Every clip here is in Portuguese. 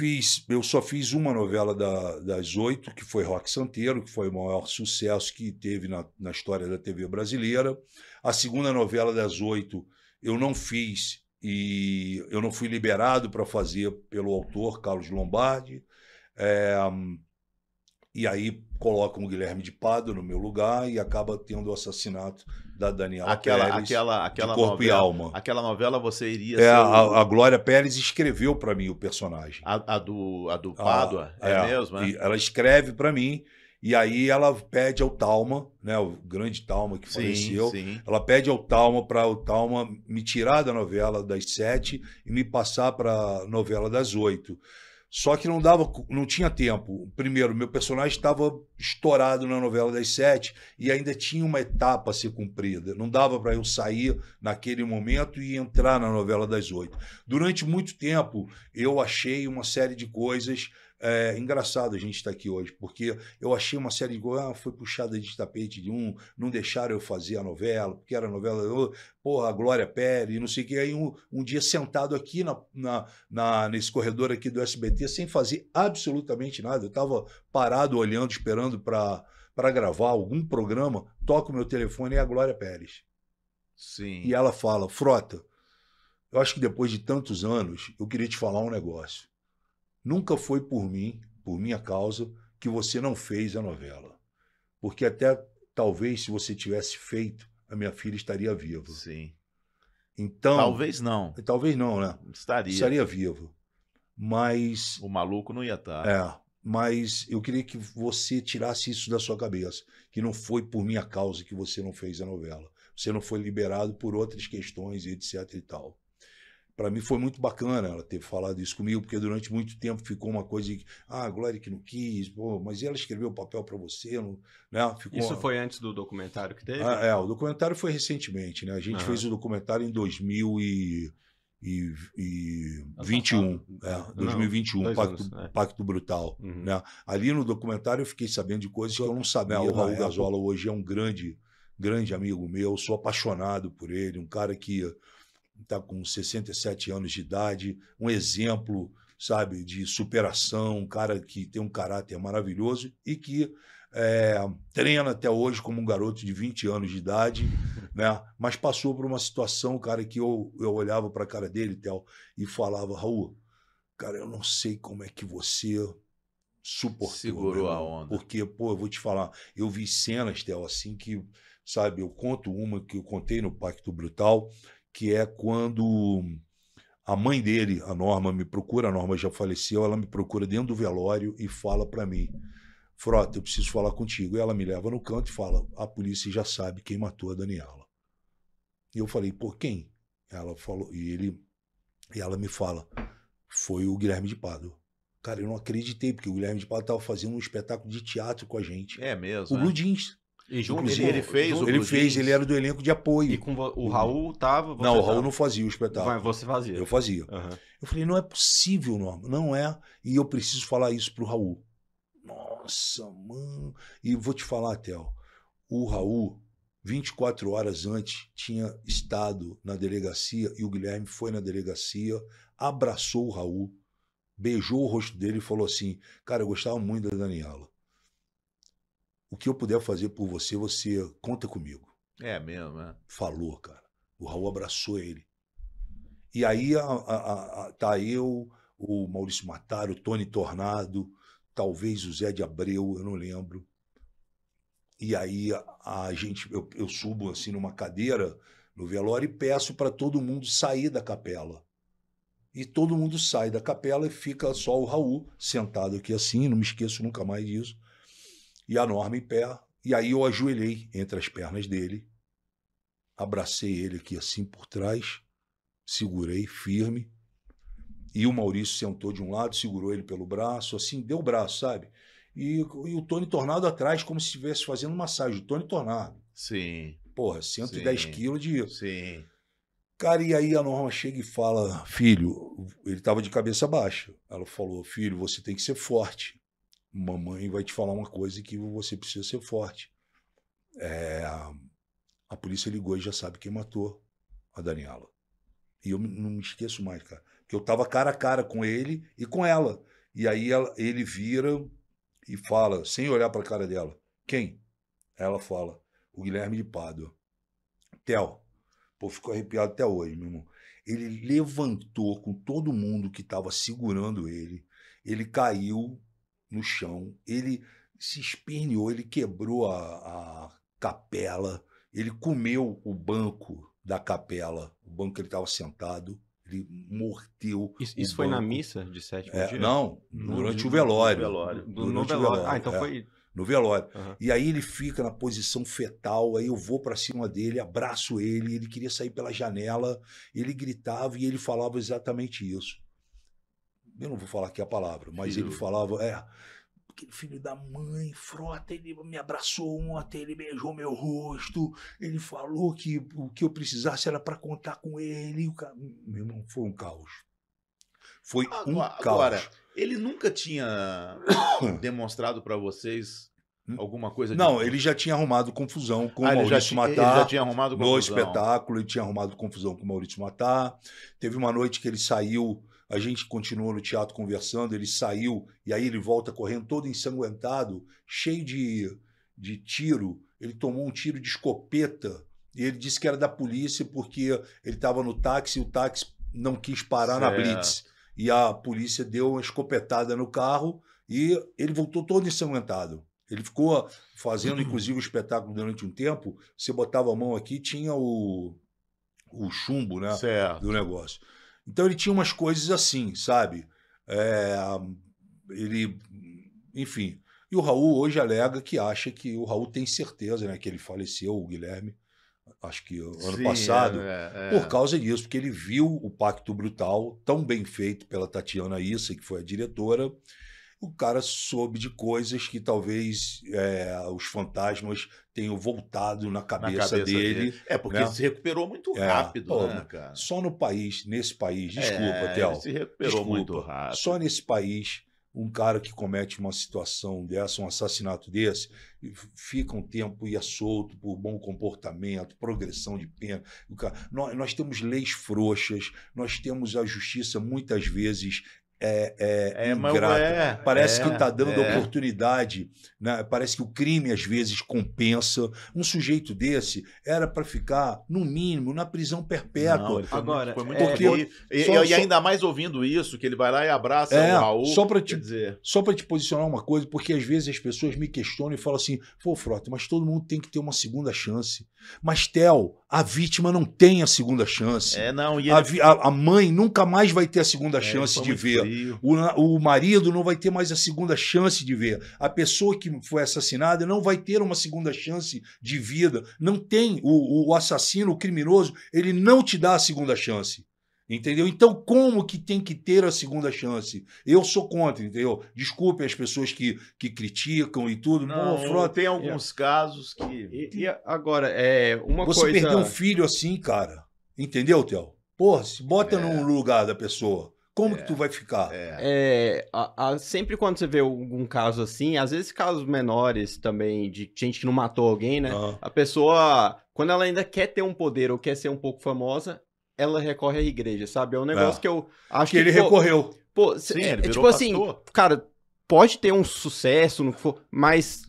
fiz, eu só fiz uma novela da, das oito, que foi Rock Santeiro, que foi o maior sucesso que teve na, na história da TV brasileira. A segunda novela das oito eu não fiz e eu não fui liberado para fazer pelo autor Carlos Lombardi. É, e aí colocam o Guilherme de Pado no meu lugar e acaba tendo o assassinato da Daniela aquela, Pérez, aquela, aquela Corpo novela, e Alma. Aquela novela você iria. É, a, a, Glória Pérez escreveu para mim o personagem. A, a, do, a do Pádua? A, ah, é, é, mesmo? É? Ela escreve para mim. E aí ela pede ao Talma, né, o grande Talma que sim, faleceu, sim. ela pede ao Talma para o Talma me tirar da novela das sete e me passar para a novela das oito. Só que não dava, não tinha tempo. Primeiro, meu personagem estava estourado na novela das sete e ainda tinha uma etapa a ser cumprida. Não dava para eu sair naquele momento e entrar na novela das oito. Durante muito tempo, eu achei uma série de coisas é engraçado a gente estar tá aqui hoje, porque eu achei uma série de coisas, ah, foi puxada de tapete de um, não deixaram eu fazer a novela, porque era novela, eu, porra, Glória Pérez, não sei o que. Aí um, um dia sentado aqui na, na, na, nesse corredor aqui do SBT, sem fazer absolutamente nada, eu estava parado olhando, esperando para gravar algum programa, toco meu telefone e é a Glória Pérez. Sim. E ela fala, Frota, eu acho que depois de tantos anos, eu queria te falar um negócio. Nunca foi por mim, por minha causa, que você não fez a novela. Porque até talvez se você tivesse feito, a minha filha estaria viva. Sim. Então, talvez não. Talvez não, né? Estaria. Estaria vivo. Mas. O maluco não ia estar. Tá. É. Mas eu queria que você tirasse isso da sua cabeça. Que não foi por minha causa que você não fez a novela. Você não foi liberado por outras questões, etc e tal para mim foi muito bacana ela ter falado isso comigo, porque durante muito tempo ficou uma coisa de, ah, Glória que não quis, pô, mas ela escreveu o papel para você, não, né? Ficou isso uma... foi antes do documentário que teve? Ah, é, o documentário foi recentemente, né? A gente fez o documentário em 2000 e e, e 21, tá. é, 2021, não, Pacto, anos, né? Pacto Brutal. Uhum. Né? Ali no documentário eu fiquei sabendo de coisas que eu não sabia. O Raul Gasola hoje é um grande, grande amigo meu, sou apaixonado por ele, um cara que está com 67 anos de idade, um exemplo, sabe, de superação, um cara que tem um caráter maravilhoso e que é, treina até hoje como um garoto de 20 anos de idade, né? Mas passou por uma situação, cara, que eu, eu olhava para a cara dele, tal e falava, Raul, cara, eu não sei como é que você suportou. Segurou a onda. Porque, pô, eu vou te falar, eu vi cenas, Théo, assim que, sabe, eu conto uma que eu contei no Pacto Brutal, que é quando a mãe dele, a Norma, me procura, a Norma já faleceu, ela me procura dentro do velório e fala para mim, Frota, eu preciso falar contigo. E ela me leva no canto e fala, a polícia já sabe quem matou a Daniela. E eu falei, por quem? Ela falou, e ele, e ela me fala, foi o Guilherme de Pado. Cara, eu não acreditei, porque o Guilherme de Pado estava fazendo um espetáculo de teatro com a gente. É mesmo. O Blue né? E junto, ele, ele fez, ele fez, ele era do elenco de apoio. E com o Raul tava. não, o Raul tava. não fazia o espetáculo. Você fazia. Eu fazia. Uhum. Eu falei, não é possível, não não é. E eu preciso falar isso pro Raul. Nossa, mano. E vou te falar, Théo. o Raul, 24 horas antes, tinha estado na delegacia e o Guilherme foi na delegacia, abraçou o Raul, beijou o rosto dele e falou assim: Cara, eu gostava muito da Daniela. O que eu puder fazer por você, você conta comigo. É mesmo, é. Falou, cara. O Raul abraçou ele. E aí a, a, a, tá eu, o Maurício Matar, o Tony Tornado, talvez o Zé de Abreu, eu não lembro. E aí a, gente, eu, eu subo assim numa cadeira no velório e peço para todo mundo sair da capela. E todo mundo sai da capela e fica só o Raul sentado aqui assim, não me esqueço nunca mais disso e a norma em pé. E aí eu ajoelhei entre as pernas dele, abracei ele aqui assim por trás, segurei firme. E o Maurício sentou de um lado, segurou ele pelo braço, assim, deu o braço, sabe? E, e o Tony Tornado atrás, como se estivesse fazendo massagem. O Tony Tornado. Sim. Porra, 110 Sim. quilos de. Sim. Cara, e aí a Norma chega e fala: Filho, ele estava de cabeça baixa. Ela falou: Filho, você tem que ser forte mamãe vai te falar uma coisa que você precisa ser forte. É, a polícia ligou e já sabe quem matou a Daniela. E eu não me esqueço mais, cara. Porque eu tava cara a cara com ele e com ela. E aí ela, ele vira e fala, sem olhar para a cara dela: Quem? Ela fala: O Guilherme de Pádua. Tel. Pô, ficou arrepiado até hoje, meu irmão. Ele levantou com todo mundo que estava segurando ele. Ele caiu no chão, ele se esperneou, ele quebrou a, a capela, ele comeu o banco da capela, o banco que ele estava sentado, ele morteu. Isso, isso foi na missa de sétimo é, dia? Não, durante no, o velório. no velório. Ah, então é, foi. No velório. Uhum. E aí ele fica na posição fetal, aí eu vou para cima dele, abraço ele, ele queria sair pela janela, ele gritava e ele falava exatamente isso. Eu não vou falar aqui a palavra, mas filho. ele falava, é, aquele filho da mãe, frota, ele me abraçou ontem, ele beijou meu rosto, ele falou que o que eu precisasse era para contar com ele. Meu irmão, foi um caos. Foi agora, um caos. Agora, ele nunca tinha demonstrado para vocês hum? alguma coisa Não, de... ele já tinha arrumado confusão com ah, o Maurício Matar. Ele já tinha arrumado confusão. No espetáculo, ele tinha arrumado confusão com o Maurício Matar. Teve uma noite que ele saiu a gente continuou no teatro conversando, ele saiu e aí ele volta correndo todo ensanguentado, cheio de, de tiro. Ele tomou um tiro de escopeta e ele disse que era da polícia porque ele estava no táxi e o táxi não quis parar certo. na blitz. E a polícia deu uma escopetada no carro e ele voltou todo ensanguentado. Ele ficou fazendo, inclusive, o espetáculo durante um tempo. Você botava a mão aqui, tinha o, o chumbo né, certo. do negócio. Então ele tinha umas coisas assim, sabe? É, ele, enfim. E o Raul hoje alega que acha que o Raul tem certeza, né? Que ele faleceu, o Guilherme, acho que ano Sim, é, passado, é, é. por causa disso, porque ele viu o Pacto Brutal tão bem feito pela Tatiana Issa, que foi a diretora, o cara soube de coisas que talvez é, os fantasmas tenham voltado na cabeça, na cabeça dele, dele, É, porque né? ele se recuperou muito é, rápido, pô, né, cara? Só no país, nesse país, é, desculpa, é, se recuperou desculpa, muito rápido. Só nesse país, um cara que comete uma situação dessa, um assassinato desse, fica um tempo e é solto por bom comportamento, progressão de pena. Cara, nós, nós, temos leis frouxas, nós temos a justiça muitas vezes é, é, é ingrata. É, parece tá é, que está dando oportunidade, né? parece que o crime às vezes compensa. Um sujeito desse era para ficar, no mínimo, na prisão perpétua. Não, Agora, muito, é. muito e, só, e, ainda mais ouvindo isso, que ele vai lá e abraça é, o Raul. Só para te, dizer... Só te posicionar uma coisa, porque às vezes as pessoas me questionam e falam assim: pô, Frota, mas todo mundo tem que ter uma segunda chance. Mas, Theo, a vítima não tem a segunda chance. É, não, ele... a, a, mãe nunca mais vai ter a segunda é, chance de ver. Frio. O, o marido não vai ter mais a segunda chance de ver. A pessoa que foi assassinada não vai ter uma segunda chance de vida. Não tem. O, o assassino, o criminoso, ele não te dá a segunda chance. Entendeu? Então, como que tem que ter a segunda chance? Eu sou contra, entendeu? Desculpem as pessoas que, que criticam e tudo. Não, Pô, Frota, tem alguns é. casos que. E, e agora, é uma Você coisa. Você perder um filho assim, cara. Entendeu, Theo? Porra, se bota é. num lugar da pessoa. Como é, que tu vai ficar? É. é, a, a, sempre quando você vê algum caso assim, às vezes casos menores também, de gente que não matou alguém, né? Ah. A pessoa, quando ela ainda quer ter um poder ou quer ser um pouco famosa, ela recorre à igreja, sabe? É um negócio é. que eu acho que. que ele pô, recorreu. Pô, Sim, é, tipo assim, pastor. assim, cara, pode ter um sucesso no que for, mas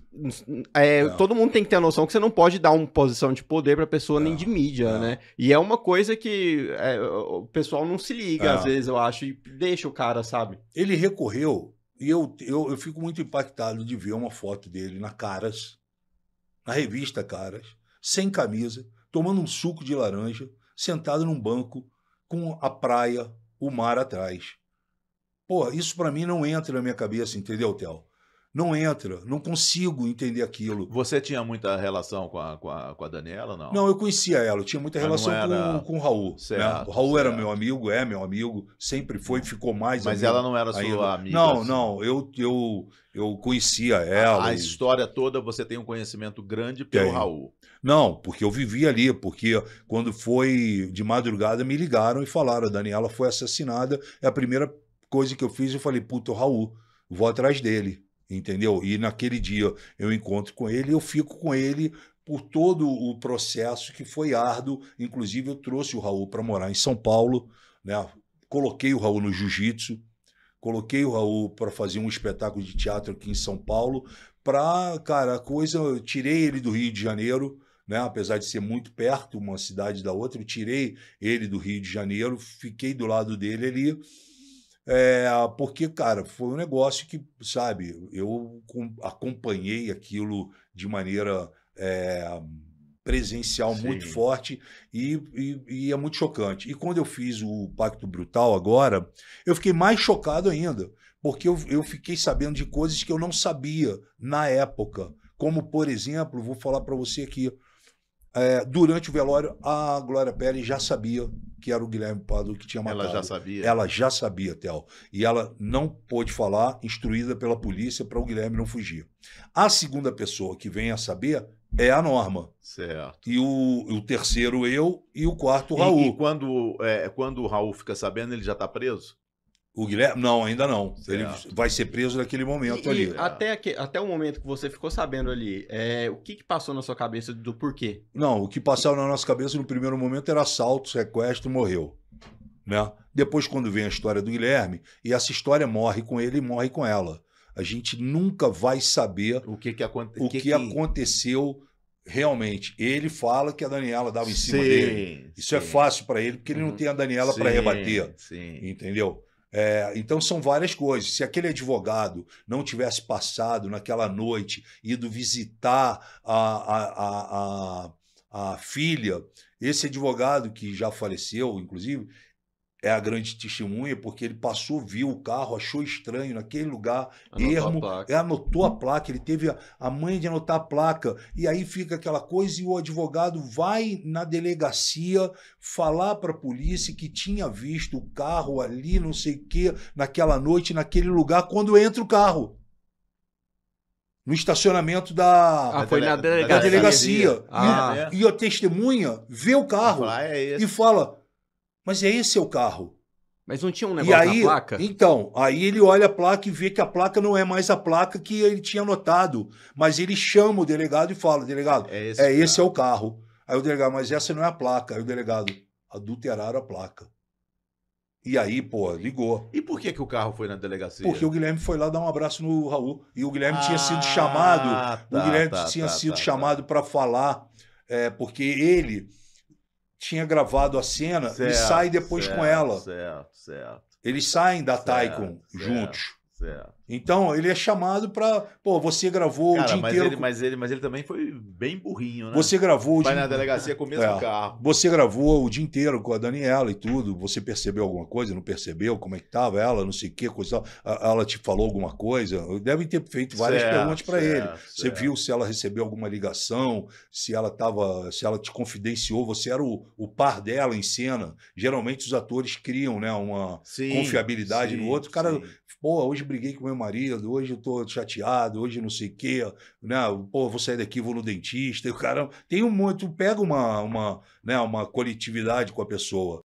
é, todo mundo tem que ter a noção que você não pode dar uma posição de poder pra pessoa não, nem de mídia, não. né? E é uma coisa que é, o pessoal não se liga, às vezes, eu acho, e deixa o cara, sabe? Ele recorreu, e eu, eu, eu fico muito impactado de ver uma foto dele na Caras, na revista Caras, sem camisa, tomando um suco de laranja, sentado num banco, com a praia, o mar atrás. Pô, isso para mim não entra na minha cabeça, entendeu, Theo? não entra, não consigo entender aquilo. Você tinha muita relação com a, com a, com a Daniela, não? Não, eu conhecia ela, eu tinha muita Mas relação era... com, com o Raul. Né? Certo, né? O Raul certo. era meu amigo, é meu amigo, sempre foi, ficou mais Mas ela não era sua ainda. amiga? Não, assim. não, eu, eu, eu conhecia ela. A, e... história toda você tem um conhecimento grande pelo tem. Raul. Não, porque eu vivia ali, porque quando foi de madrugada me ligaram e falaram, a Daniela foi assassinada, é a primeira coisa que eu fiz, eu falei, puta, o Raul, vou atrás dele entendeu? E naquele dia eu encontro com ele, eu fico com ele por todo o processo que foi árduo. Inclusive, eu trouxe o Raul para morar em São Paulo, né? coloquei o Raul no jiu-jitsu, coloquei o Raul para fazer um espetáculo de teatro aqui em São Paulo. Para, cara, a coisa, eu tirei ele do Rio de Janeiro. Né? Apesar de ser muito perto uma cidade da outra, eu tirei ele do Rio de Janeiro, fiquei do lado dele ali é, ah, porque, cara, foi um negócio que, sabe, eu acompanhei aquilo de maneira é, presencial Sim. muito forte e, e, e é muito chocante. E quando eu fiz o Pacto Brutal agora, eu fiquei mais chocado ainda, porque eu, eu fiquei sabendo de coisas que eu não sabia na época. Como, por exemplo, vou falar para você aqui, é, durante o velório, a Glória Pérez já sabia que era o Guilherme Pado que tinha matado. Ela já sabia. Ela já sabia, Théo. E ela não pôde falar, instruída pela polícia, para o Guilherme não fugir. A segunda pessoa que vem a saber é a Norma. Certo. E o, o terceiro eu e o quarto o Raul. E, e quando, é, quando o Raul fica sabendo, ele já está preso? O Guilherme? Não, ainda não. Certo. Ele é. vai ser preso naquele momento e, ali. E até, até o momento que você ficou sabendo ali, é, o que, que, passou na sua cabeça do porquê? Não, o que passava na nossa cabeça no primeiro momento era assalto, sequestro, morreu. Né? Depois, quando vem a história do Guilherme, e essa história morre com ele e morre com ela. A gente nunca vai saber o que, que, aconte o que, que aconteceu realmente, ele fala que a Daniela dava em cima dele. Isso é sim. é fácil para ele, porque ele não uhum. tem a Daniela para rebater. Sim. Entendeu? É, então são várias coisas. Se aquele advogado não tivesse passado naquela noite, ido visitar a, a, a, a, a filha, esse advogado que já faleceu, inclusive, é a grande testemunha, porque ele passou, viu o carro, achou estranho naquele lugar, anotou ermo, a é, anotou a placa, ele teve a, a mãe de anotar a placa, e aí fica aquela coisa e o advogado vai na delegacia falar para a polícia que tinha visto o carro ali, não sei o quê, naquela noite, naquele lugar, quando entra o carro. No estacionamento da, ah, foi da, na delegacia. Da delegacia. Ah. E, e, a testemunha vê o carro ah, é e fala: mas é esse o carro. Mas não tinha um negócio e placa? Então, aí ele olha a placa e vê que a placa não é mais a placa que ele tinha anotado. Mas ele chama o delegado e fala: delegado, é esse, é, esse é o carro. Aí o delegado, mas essa não é a placa. Aí o delegado, adulteraram a placa. E aí, pô, ligou. E por que, que o carro foi na delegacia? Porque o Guilherme foi lá dar um abraço no Raul. E o Guilherme ah, tinha sido chamado. Tá, o Guilherme tá, tinha tá, sido tá, tá. chamado para falar, é, porque ele tinha gravado a cena certo, e sai depois certo, com ela. Certo, certo. Eles saem da certo, Tycoon juntos. Certo. Então, ele é chamado para. Pô, você gravou Cara, o dia mas inteiro. Ele, com... mas, ele, mas ele também foi bem burrinho, né? Você gravou o Vai dia... na delegacia com o mesmo é, carro. Você gravou o dia inteiro com a Daniela e tudo. Você percebeu alguma coisa? Não percebeu? Como é que tava ela? Não sei o quê, coisa Ela te falou alguma coisa? Devem ter feito várias certo, perguntas para ele. Você certo. viu se ela recebeu alguma ligação, se ela tava. se ela te confidenciou, você era o, o par dela em cena. Geralmente os atores criam, né? Uma sim, confiabilidade sim, no outro. Cara, sim. pô, hoje briguei com meu marido, hoje eu tô chateado, hoje não sei o quê, né? Pô, vou sair daqui, vou no dentista. E o cara tem um monte, pega uma, uma, né, uma coletividade com a pessoa.